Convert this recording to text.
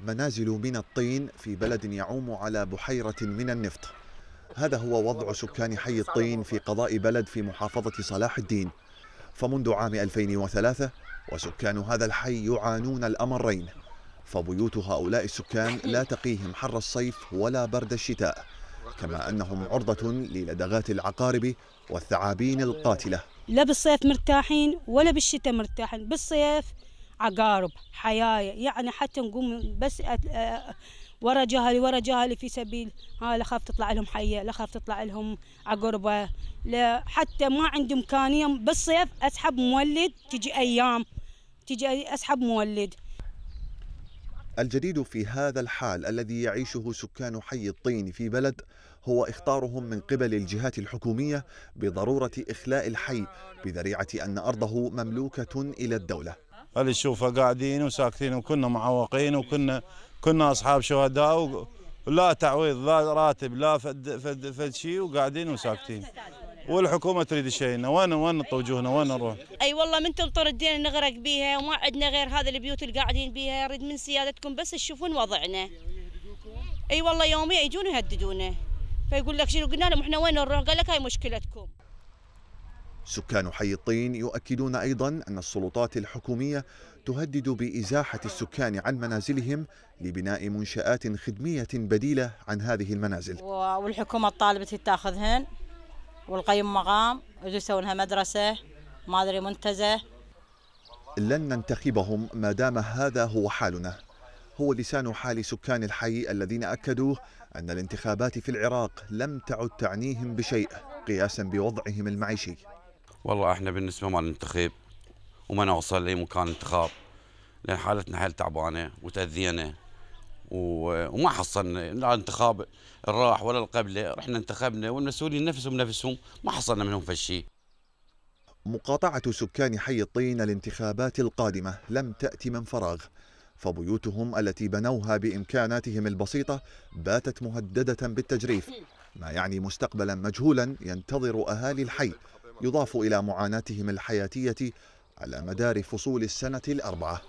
منازل من الطين في بلد يعوم على بحيرة من النفط هذا هو وضع سكان حي الطين في قضاء بلد في محافظة صلاح الدين فمنذ عام 2003 وسكان هذا الحي يعانون الأمرين فبيوت هؤلاء السكان لا تقيهم حر الصيف ولا برد الشتاء كما أنهم عرضة للدغات العقارب والثعابين القاتلة لا بالصيف مرتاحين ولا بالشتاء مرتاحين بالصيف عقارب حياة يعني حتى نقوم بس ورا جهلي ورا جهلي في سبيل ها لا خاف تطلع لهم حيه لا خاف تطلع لهم عقربه لا حتى ما عندي امكانيه بالصيف اسحب مولد تجي ايام تجي اسحب مولد الجديد في هذا الحال الذي يعيشه سكان حي الطين في بلد هو اخطارهم من قبل الجهات الحكوميه بضروره اخلاء الحي بذريعه ان ارضه مملوكه الى الدوله اللي تشوفه قاعدين وساكتين وكنا معوقين وكنا كنا اصحاب شهداء ولا تعويض لا راتب لا فد فد, فد شيء وقاعدين وساكتين والحكومه تريد شيء وين وين توجهنا وين نروح؟ اي والله من تمطر الدين نغرق بيها وما عندنا غير هذا البيوت اللي قاعدين بيها اريد من سيادتكم بس تشوفون وضعنا. اي والله يوميا يجون يهددونه فيقول لك شنو قلنا لهم احنا وين نروح؟ قال لك هاي مشكلتكم. سكان حي الطين يؤكدون أيضا أن السلطات الحكومية تهدد بإزاحة السكان عن منازلهم لبناء منشآت خدمية بديلة عن هذه المنازل والحكومة طالبت تاخذهن والقيم مقام يسوونها مدرسة ما أدري منتزه لن ننتخبهم ما دام هذا هو حالنا هو لسان حال سكان الحي الذين أكدوا أن الانتخابات في العراق لم تعد تعنيهم بشيء قياسا بوضعهم المعيشي والله احنا بالنسبه مال ننتخب وما نوصل لاي مكان انتخاب لان حالتنا حيل تعبانه وتاذينا و... وما حصلنا لا انتخاب الراح ولا القبله رحنا انتخبنا والمسؤولين نفسهم نفسهم ما حصلنا منهم فشي مقاطعة سكان حي الطين الانتخابات القادمة لم تأتي من فراغ فبيوتهم التي بنوها بإمكاناتهم البسيطة باتت مهددة بالتجريف ما يعني مستقبلا مجهولا ينتظر أهالي الحي يضاف إلى معاناتهم الحياتية على مدار فصول السنة الأربعة